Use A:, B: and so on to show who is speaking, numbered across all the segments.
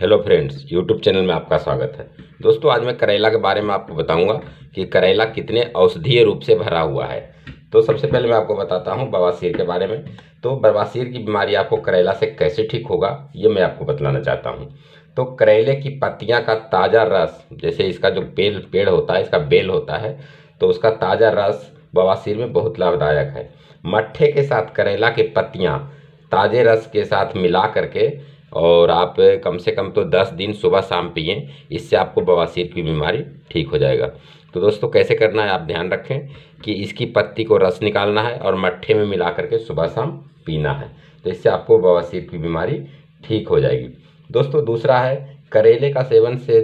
A: hello friends YouTube channel में आपका स्वागत है दोस्तों आज मैं करेला के बारे में आपको बताऊंगा कि करेला कितने औषधीय रूप से भरा हुआ है तो सबसे पहले मैं आपको बताता हूं बवासीर के बारे में तो बवासीर की बीमारी आपको करेला से कैसे ठीक होगा ये मैं आपको बतलाना चाहता हूँ तो करेले की पत्तियाँ का ताज़ा रस जैसे इसका जो बेल पेड़ होता है इसका बेल होता है तो उसका ताज़ा रस बवासीर में बहुत लाभदायक है मट्ठे के साथ करेला की पत्तियाँ ताज़े रस के साथ मिला करके और आप कम से कम तो दस दिन सुबह शाम पिए इससे आपको बवासीर की बीमारी ठीक हो जाएगा तो दोस्तों कैसे करना है आप ध्यान रखें कि इसकी पत्ती को रस निकालना है और मट्ठे में मिला करके सुबह शाम पीना है तो इससे आपको बवासीर की बीमारी ठीक हो जाएगी दोस्तों दूसरा है करेले का सेवन से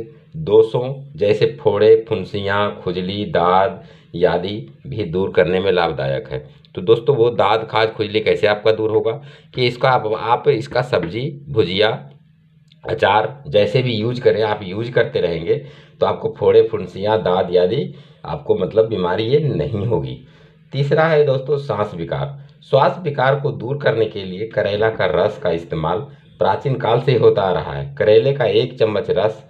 A: दोषों जैसे फोड़े फुंसियाँ खुजली दाद यादि भी दूर करने में लाभदायक है तो दोस्तों वो दाद खाद खुजली कैसे आपका दूर होगा कि इसका आप, आप इसका सब्जी भुजिया अचार जैसे भी यूज करें आप यूज करते रहेंगे तो आपको फोड़े फुंसियाँ दाद यादि आपको मतलब बीमारी ये नहीं होगी तीसरा है दोस्तों सांस विकार श्वास विकार को दूर करने के लिए करेला का रस का इस्तेमाल प्राचीन काल से होता आ रहा है करेले का एक चम्मच रस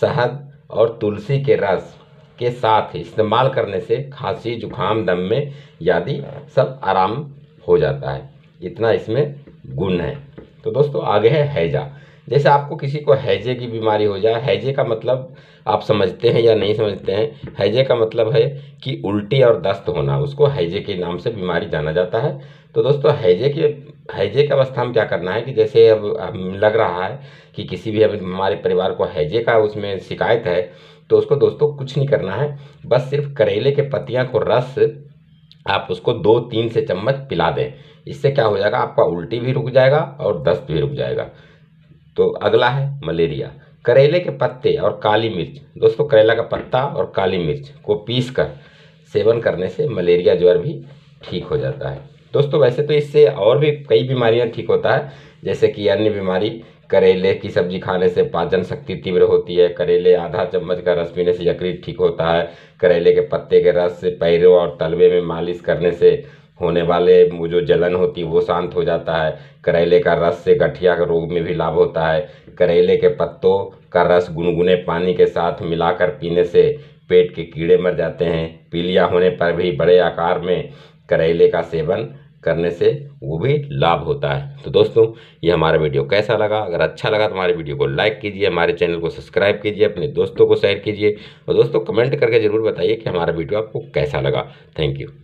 A: शहद और तुलसी के रस के साथ इस्तेमाल करने से खांसी जुखाम दम में यादि सब आराम हो जाता है इतना इसमें गुण है तो दोस्तों आगे है हैजा जैसे आपको किसी को हैजे की बीमारी हो जाए हैजे का मतलब आप समझते हैं या नहीं समझते हैं हैजे का मतलब है कि उल्टी और दस्त होना उसको हैजे के नाम से बीमारी जाना जाता है तो दोस्तों हैजे के हैजे की अवस्था में क्या करना है कि जैसे अब लग रहा है कि किसी भी हमारे परिवार को हैजे का उसमें शिकायत है तो उसको दोस्तों कुछ नहीं करना है बस सिर्फ करेले के पत्तियाँ को रस आप उसको दो तीन से चम्मच पिला दें इससे क्या हो जाएगा आपका उल्टी भी रुक जाएगा और दस्त भी रुक जाएगा तो अगला है मलेरिया करेले के पत्ते और काली मिर्च दोस्तों करेला का पत्ता और काली मिर्च को पीस कर सेवन करने से मलेरिया ज्वर भी ठीक हो जाता है दोस्तों वैसे तो इससे और भी कई बीमारियां ठीक होता है जैसे कि अन्य बीमारी करेले की सब्जी खाने से पाचन शक्ति तीव्र होती है करेले आधा चम्मच का रस पीने से यकृत ठीक होता है करेले के पत्ते के रस से पैरों और तलवे में मालिश करने से होने वाले जो जलन होती है वो शांत हो जाता है करेले का रस से गठिया के रोग में भी लाभ होता है करेले के पत्तों का रस गुनगुने पानी के साथ मिलाकर पीने से पेट के कीड़े मर जाते हैं पीलिया होने पर भी बड़े आकार में करेले का सेवन करने से वो भी लाभ होता है तो दोस्तों ये हमारा वीडियो कैसा लगा अगर अच्छा लगा तो हमारे वीडियो को लाइक कीजिए हमारे चैनल को सब्सक्राइब कीजिए अपने दोस्तों को शेयर कीजिए और दोस्तों कमेंट करके ज़रूर बताइए कि हमारा वीडियो आपको कैसा लगा थैंक यू